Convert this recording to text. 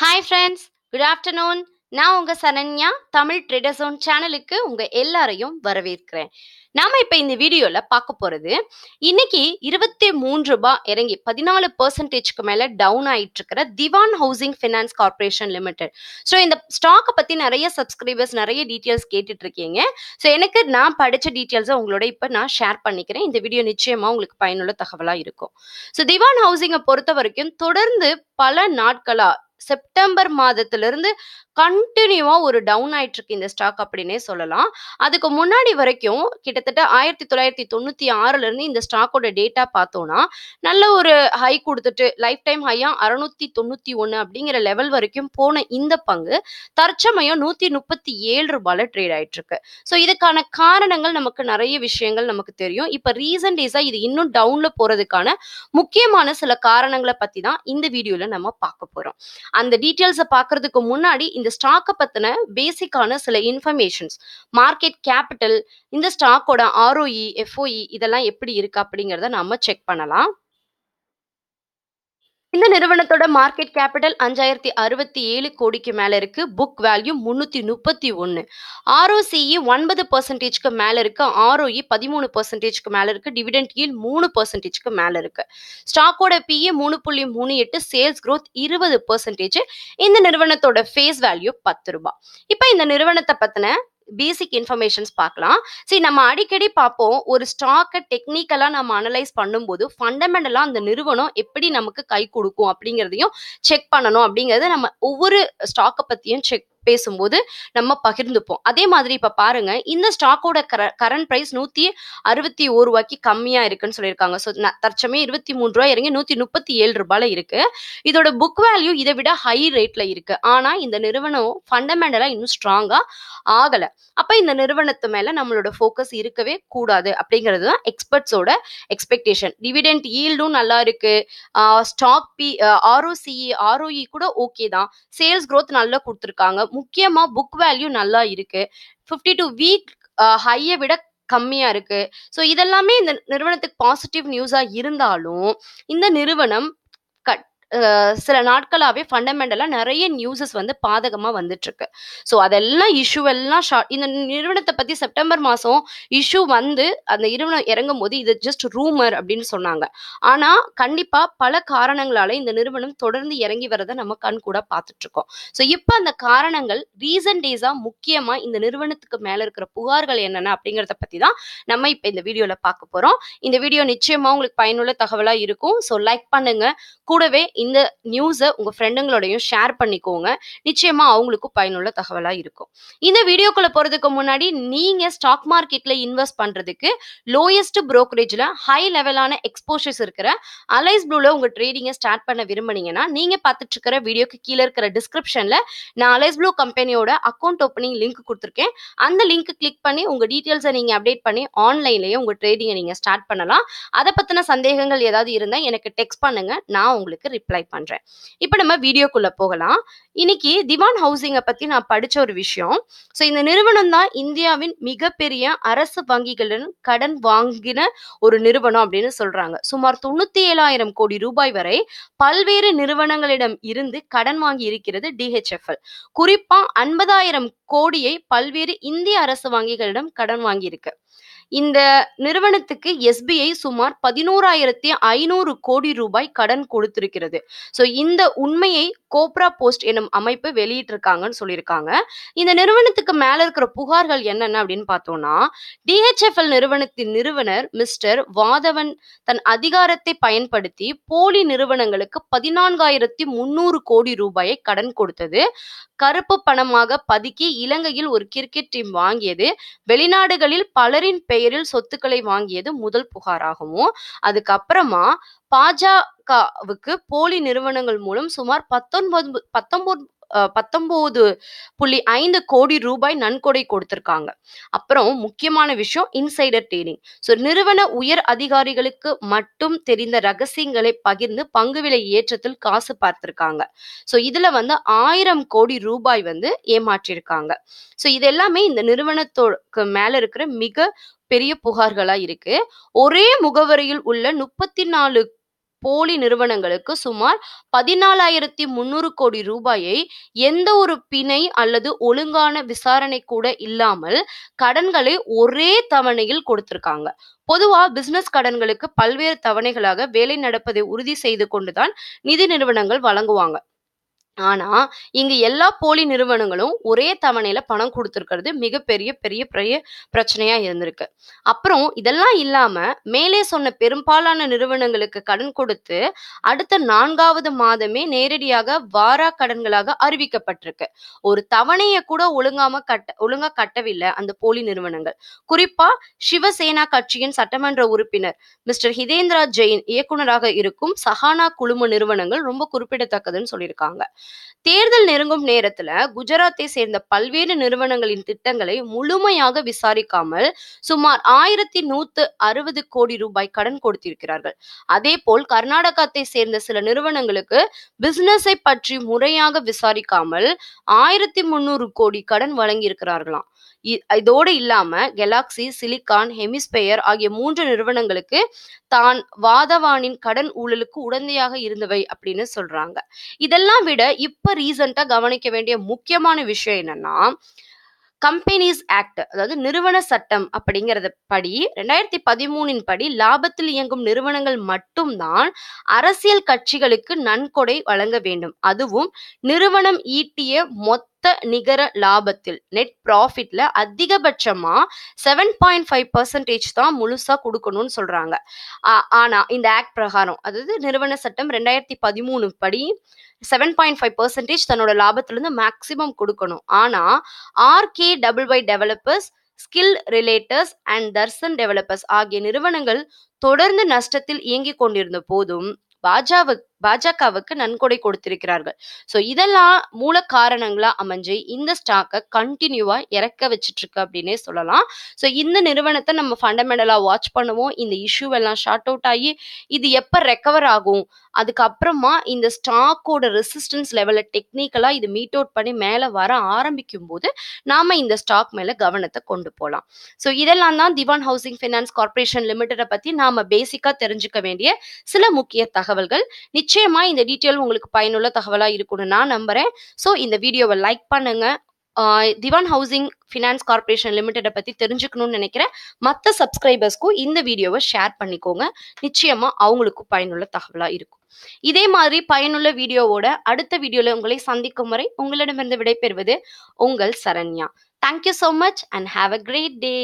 hi friends good afternoon நான் உங்கள் சரண்யா தமிழ் ட்ரெடசோன் சேனலுக்கு உங்கள் எல்லாரையும் வரவேற்கிறேன் நாம் இப்போ இந்த வீடியோவில் பார்க்க போகிறது இன்னைக்கு இருபத்தி மூன்று ரூபாய் இறங்கி பதினாலு பர்சன்டேஜ்க்கு மேலே டவுன் ஆகிட்டு இருக்கிற Dewan housing finance corporation limited so இந்த ஸ்டாக்கை பற்றி நிறைய சப்ஸ்கிரைபர்ஸ் நிறைய டீட்டெயில்ஸ் கேட்டுட்டு இருக்கீங்க ஸோ எனக்கு நான் படித்த டீட்டெயில்ஸை உங்களோட இப்போ நான் ஷேர் பண்ணிக்கிறேன் இந்த வீடியோ நிச்சயமாக உங்களுக்கு பயனுள்ள தகவலாக இருக்கும் ஸோ திவான் ஹவுசிங்கை பொறுத்த வரைக்கும் தொடர்ந்து பல நாட்களாக செப்டம்பர் மாதத்திலிருந்து கண்டினியூவாக ஒரு டவுன் ஆயிட்டு இருக்கு இந்த ஸ்டாக் அப்படின்னே சொல்லலாம் அதுக்கு முன்னாடி வரைக்கும் கிட்டத்தட்ட ஆயிரத்தி தொள்ளாயிரத்தி தொண்ணூற்றி ஆறுலேருந்து இந்த ஸ்டாக்கோட டேட்டா பார்த்தோம்னா நல்ல ஒரு ஹை கொடுத்துட்டு லைஃப் டைம் ஹையா அறுநூத்தி தொண்ணூற்றி ஒன்று அப்படிங்கிற லெவல் வரைக்கும் போன இந்த பங்கு தற்சமயம் நூற்றி முப்பத்தி ஏழு ரூபாயில் ட்ரேட் ஆயிட்டு இருக்கு ஸோ இதுக்கான காரணங்கள் நமக்கு நிறைய விஷயங்கள் நமக்கு தெரியும் இப்போ ரீசன்ட் டேஸாக இது இன்னும் டவுனில் போகிறதுக்கான முக்கியமான சில காரணங்களை பற்றி தான் இந்த வீடியோவில் நம்ம பார்க்க போகிறோம் அந்த டீட்டெயில்ஸை பார்க்கறதுக்கு முன்னாடி இந்த ஸ்டாக்கை பற்றின பேசிக்கான சில இன்ஃபர்மேஷன்ஸ் மார்க்கெட் கேபிட்டல் இந்த ஸ்டாக்கோட ஆர்ஓஇ எஃப்ஓஇ இதெல்லாம் எப்படி இருக்கு அப்படிங்கிறத நம்ம செக் பண்ணலாம் இந்த நிறுவனத்தோட மார்க்கெட் கேபிட்டல் அஞ்சாயிரத்தி அறுபத்தி ஏழு கோடிக்கு மேல இருக்கு புக் வேல்யூ முன்னூத்தி முப்பத்தி ஒன்னு ஆர்ஓசிஇ e ஒன்பது பர்சன்டேஜ்க்கு மேல இருக்கு ஆர்ஓஇ e பதிமூணு பர்சன்டேஜ்க்கு மேல இருக்கு டிவிடெண்ட் ஈல் மூணு பர்சன்டேஜ்க்கு மேல இருக்கு ஸ்டாக்கோட பிஏ e மூணு புள்ளி மூணு எட்டு சேல்ஸ் க்ரோத் இருபது பர்சன்டேஜ் இந்த நிறுவனத்தோட ஃபேஸ் வேல்யூ பத்து ரூபாய் இப்போ இந்த நிறுவனத்தை பத்தின பேசிக் இன்ஃபர்மேஷன்ஸ் பார்க்கலாம் சரி நம்ம அடிக்கடி பார்ப்போம் ஒரு ஸ்டாக்கை டெக்னிக்கலாக நம்ம அனலைஸ் பண்ணும்போது ஃபண்டமெண்டலாக அந்த நிறுவனம் எப்படி நமக்கு கை கொடுக்கும் அப்படிங்கிறதையும் செக் பண்ணணும் அப்படிங்கிறத நம்ம ஒவ்வொரு ஸ்டாக்கை பற்றியும் செக் பேசும்போது நம்ம பகிர்ந்துப்போம் அதே மாதிரி இப்போ பாருங்க இந்த ஸ்டாக்கோட கர கரண்ட் ப்ரைஸ் நூற்றி அறுபத்தி ஒரு ரூபாய்க்கு கம்மியாக இருக்குன்னு சொல்லியிருக்காங்க ஸோ தற்சமே இருபத்தி மூணு ரூபாய் இறங்கி நூற்றி முப்பத்தி ஏழு ரூபாய்ல இருக்கு இதோட புக் வேல்யூ இதை விட ஹை ரேட்ல இருக்கு ஆனால் இந்த நிறுவனம் ஃபண்டமெண்டலாக இன்னும் ஸ்ட்ராங்காக ஆகலை அப்போ இந்த நிறுவனத்து மேலே நம்மளோட ஃபோக்கஸ் இருக்கவே கூடாது அப்படிங்கிறது தான் எக்ஸ்பர்ட்ஸோட எக்ஸ்பெக்டேஷன் டிவிடெண்ட் ஈல்டும் நல்லா இருக்கு ஸ்டாக் பி ஆர்ஓசிஇ ஆர்ஓஇ கூட ஓகே தான் சேல்ஸ் க்ரோத் நல்லா கொடுத்துருக்காங்க முக்கியமாக புக் வேல்யூ நல்லா இருக்குது ஃபிஃப்டி டூ வீக் ஹையை விட கம்மியாக இருக்குது ஸோ இதெல்லாமே இந்த நிறுவனத்துக்கு பாசிட்டிவ் நியூஸாக இருந்தாலும் இந்த நிறுவனம் சில நாட்களாகவே ஃபண்டமெண்டலாக நிறைய நியூஸஸ் வந்து பாதகமாக வந்துட்டுருக்கு ஸோ அதெல்லாம் இஷ்யூ எல்லாம் ஷார்ட் இந்த நிறுவனத்தை பற்றி செப்டம்பர் மாதம் இஷ்யூ வந்து அந்த நிறுவனம் இறங்கும் போது இது ஜஸ்ட் ரூமர் அப்படின்னு சொன்னாங்க ஆனால் கண்டிப்பாக பல காரணங்களால இந்த நிறுவனம் தொடர்ந்து இறங்கி வரதை நம்ம கண் கூட பார்த்துட்ருக்கோம் ஸோ இப்போ அந்த காரணங்கள் ரீசன் டேஸாக முக்கியமாக இந்த நிறுவனத்துக்கு மேலே இருக்கிற புகார்கள் என்னென்ன அப்படிங்கிறத பற்றி தான் நம்ம இப்போ இந்த வீடியோவில் பார்க்க போகிறோம் இந்த வீடியோ நிச்சயமாக உங்களுக்கு பயனுள்ள தகவலாக இருக்கும் ஸோ லைக் பண்ணுங்கள் கூடவே இந்த நியூஸை உங்கள் ஃப்ரெண்டுங்களோடையும் ஷேர் பண்ணிக்கோங்க நிச்சயமாக அவங்களுக்கும் பயனுள்ள தகவலாக இருக்கும் இந்த வீடியோக்குள்ளே போகிறதுக்கு முன்னாடி நீங்கள் ஸ்டாக் மார்க்கெட்டில் இன்வெஸ்ட் பண்ணுறதுக்கு லோயஸ்ட் ப்ரோக்கரேஜில் ஹை லெவலான எக்ஸ்போஷர்ஸ் இருக்கிற அலைஸ் ப்ளூல உங்கள் ட்ரேடிங்கை ஸ்டார்ட் பண்ண விரும்பினீங்கன்னா நீங்கள் பார்த்துட்டு இருக்கிற வீடியோக்கு கீழே இருக்கிற டிஸ்கிரிப்ஷனில் நான் அலைஸ் ப்ளூ கம்பெனியோட அக்கௌண்ட் ஓப்பனிங் லிங்க் கொடுத்துருக்கேன் அந்த லிங்க் கிளிக் பண்ணி உங்கள் டீட்டெயில்ஸை நீங்கள் அப்டேட் பண்ணி ஆன்லைன்லேயே உங்கள் ட்ரேடிங்கை நீங்கள் ஸ்டார்ட் பண்ணலாம் அதை பற்றின சந்தேகங்கள் ஏதாவது இருந்தால் எனக்கு டெக்ஸ்ட் பண்ணுங்கள் நான் உங்களுக்கு ரிப்ளை ரிப்ளை பண்றேன் இப்போ நம்ம வீடியோக்குள்ள போகலாம் இன்னைக்கு திவான் ஹவுசிங்கை பத்தி நான் படிச்ச ஒரு விஷயம் ஸோ இந்த நிறுவனம் தான் இந்தியாவின் மிகப்பெரிய அரசு வங்கிகளின் கடன் வாங்கின ஒரு நிறுவனம் அப்படின்னு சொல்றாங்க சுமார் தொண்ணூத்தி ஏழாயிரம் கோடி ரூபாய் வரை பல்வேறு நிறுவனங்களிடம் இருந்து கடன் வாங்கி இருக்கிறது டிஹெச்எஃப்எல் குறிப்பா ஐம்பதாயிரம் கோடியை பல்வேறு இந்திய அரசு வங்கிகளிடம் கடன் வாங்கியிருக்கு இந்த நிறுவனத்துக்கு எஸ்பிஐ சுமார் பதினோராயிரத்தி ஐநூறு கோடி ரூபாய் கடன் கொடுத்திருக்கிறது ஸோ இந்த உண்மையை கோப்ரா போஸ்ட் எனும் அமைப்பு வெளியிட்டிருக்காங்கன்னு சொல்லியிருக்காங்க இந்த நிறுவனத்துக்கு மேல இருக்கிற புகார்கள் என்னென்ன அப்படின்னு பார்த்தோம்னா டிஹெச்எஃப்எல் நிறுவனத்தின் நிறுவனர் மிஸ்டர் வாதவன் தன் அதிகாரத்தை பயன்படுத்தி போலி நிறுவனங்களுக்கு பதினான்காயிரத்தி முன்னூறு கோடி ரூபாயை கடன் கொடுத்தது கருப்பு பணமாக பதுக்கி இலங்கையில் ஒரு கிரிக்கெட் டீம் வாங்கியது வெளிநாடுகளில் பலரின் பெயரில் சொத்துக்களை வாங்கியது முதல் புகாராகவும் அதுக்கப்புறமா பாஜகவுக்கு போலி நிறுவனங்கள் மூலம் சுமார் பத்தொன்பது பத்தொன்பது பத்தொம்போது புள்ளி ஐந்து கோடி ரூபாய் நன்கொடை கொடுத்திருக்காங்க அப்புறம் முக்கியமான விஷயம் இன்சைடர் ட்ரேடிங் ஸோ நிறுவன உயர் அதிகாரிகளுக்கு மட்டும் தெரிந்த ரகசியங்களை பகிர்ந்து பங்கு விலை ஏற்றத்தில் காசு பார்த்திருக்காங்க ஸோ இதுல வந்து ஆயிரம் கோடி ரூபாய் வந்து ஏமாற்றியிருக்காங்க ஸோ இது எல்லாமே இந்த நிறுவனத்தோக்கு மேல இருக்கிற மிக பெரிய புகார்களா இருக்கு ஒரே முகவரியில் உள்ள முப்பத்தி நாலு போலி நிறுவனங்களுக்கு சுமார் பதினாலாயிரத்தி முன்னூறு கோடி ரூபாயை எந்த ஒரு பிணை அல்லது ஒழுங்கான விசாரணை கூட இல்லாமல் கடன்களை ஒரே தவணையில் கொடுத்திருக்காங்க பொதுவா பிசினஸ் கடன்களுக்கு பல்வேறு தவணைகளாக வேலை நடப்பதை உறுதி செய்து கொண்டுதான் நிதி நிறுவனங்கள் வழங்குவாங்க ஆனா இங்க எல்லா போலி நிறுவனங்களும் ஒரே தவணையில பணம் கொடுத்துருக்கிறது மிகப்பெரிய பெரிய பெரிய பிரச்சனையா இருந்திருக்கு அப்புறம் இதெல்லாம் இல்லாம மேலே சொன்ன பெரும்பாலான நிறுவனங்களுக்கு கடன் கொடுத்து அடுத்த நான்காவது மாதமே நேரடியாக வாரா கடன்களாக அறிவிக்கப்பட்டிருக்கு ஒரு தவணையை கூட ஒழுங்காம கட்ட ஒழுங்கா கட்டவில்லை அந்த போலி நிறுவனங்கள் குறிப்பா சிவசேனா கட்சியின் சட்டமன்ற உறுப்பினர் மிஸ்டர் ஹிதேந்திரா ஜெயின் இயக்குனராக இருக்கும் சஹானா குழும நிறுவனங்கள் ரொம்ப குறிப்பிடத்தக்கதுன்னு சொல்லியிருக்காங்க தேர்தல் நெருங்கும் நேரத்துல குஜராத்தை சேர்ந்த பல்வேறு நிறுவனங்களின் திட்டங்களை முழுமையாக விசாரிக்காமல் சுமார் ஆயிரத்தி நூத்து அறுபது கோடி ரூபாய் கடன் கொடுத்திருக்கிறார்கள் அதே போல் கர்நாடகத்தை சேர்ந்த சில நிறுவனங்களுக்கு பிசினஸை பற்றி முறையாக விசாரிக்காமல் ஆயிரத்தி முன்னூறு கோடி கடன் வழங்கியிருக்கிறார்களாம் இதோடு இல்லாம கெலாக்சி சிலிகான் ஹெமிஸ்பெயர் ஆகிய மூன்று நிறுவனங்களுக்கு தான் வாதவானின் கடன் ஊழலுக்கு உடந்தையாக இருந்தவை அப்படின்னு சொல்றாங்க இதெல்லாம் விட இப்போ ரீசெண்டாக கவனிக்க வேண்டிய முக்கியமான விஷயம் என்னன்னா கம்பெனிஸ் ஆக்ட் அதாவது நிறுவன சட்டம் அப்படிங்கிறத படி ரெண்டாயிரத்தி பதிமூணின் படி லாபத்தில் இயங்கும் நிறுவனங்கள் மட்டும்தான் அரசியல் கட்சிகளுக்கு நன்கொடை வழங்க வேண்டும் அதுவும் நிறுவனம் ஈட்டிய மொத்த நிகர லாபத்தில் நெட் ப்ராஃபிட்ல அதிகபட்சமா செவன் பாயிண்ட் ஃபைவ் பர்சன்டேஜ் தான் முழுசா கொடுக்கணும்னு சொல்றாங்க ஆனா இந்த ஆக்ட் பிரகாரம் அதாவது நிறுவன சட்டம் ரெண்டாயிரத்தி பதிமூணு படி செவன் பாயிண்ட் ஃபைவ் பர்சன்டேஜ் தன்னோட லாபத்திலிருந்து மேக்சிமம் கொடுக்கணும் ஆனா RK double by developers skill realtors and Darshan developers ஆகிய நிறுவனங்கள் தொடர்ந்து நஷ்டத்தில் இயங்கிக் கொண்டிருந்த போதும் பாஜாவுக்கு பாஜகவுக்கு நன்கொடை கொடுத்திருக்கிறார்கள் ஸோ இதெல்லாம் மூல காரணங்களா அமைஞ்சு இந்த ஸ்டாக்கை கண்டினியூவா இறக்க வச்சுட்டு இருக்கு அப்படின்னே சொல்லலாம் ஸோ இந்த நிறுவனத்தை நம்ம ஃபண்டமெண்டலா வாட்ச் பண்ணுவோம் இந்த இஷ்யூ எல்லாம் ஷார்ட் அவுட் ஆகி இது எப்போ ரெக்கவர் ஆகும் அதுக்கப்புறமா இந்த ஸ்டாக்கோட ரெசிஸ்டன்ஸ் லெவல டெக்னிக்கலா இது மீட் அவுட் பண்ணி மேலே வர ஆரம்பிக்கும் போது நாம இந்த ஸ்டாக் மேல கவனத்தை கொண்டு போகலாம் ஸோ இதெல்லாம் தான் Dewan housing finance corporation limited பத்தி நாம பேசிக்கா தெரிஞ்சுக்க வேண்டிய சில முக்கிய தகவல்கள் நிச்சயமா இந்த டீட்டெயில் உங்களுக்கு பயனுள்ள தகவலாக இருக்கும்னு நான் நம்புறேன் ஸோ இந்த வீடியோவை லைக் பண்ணுங்க திவான் ஹவுசிங் ஃபினான்ஸ் கார்பரேஷன் லிமிடெடை பற்றி தெரிஞ்சுக்கணும்னு நினைக்கிறேன் மற்ற சப்ஸ்கிரைபர்ஸ்க்கும் இந்த வீடியோவை ஷேர் பண்ணிக்கோங்க நிச்சயமாக அவங்களுக்கும் பயனுள்ள தகவலாக இருக்கும் இதே மாதிரி பயனுள்ள வீடியோவோட அடுத்த வீடியோவில் உங்களை சந்திக்கும் வரை உங்களிடமிருந்து விடைபெறுவது உங்கள் Saranya thank you so much and have a great day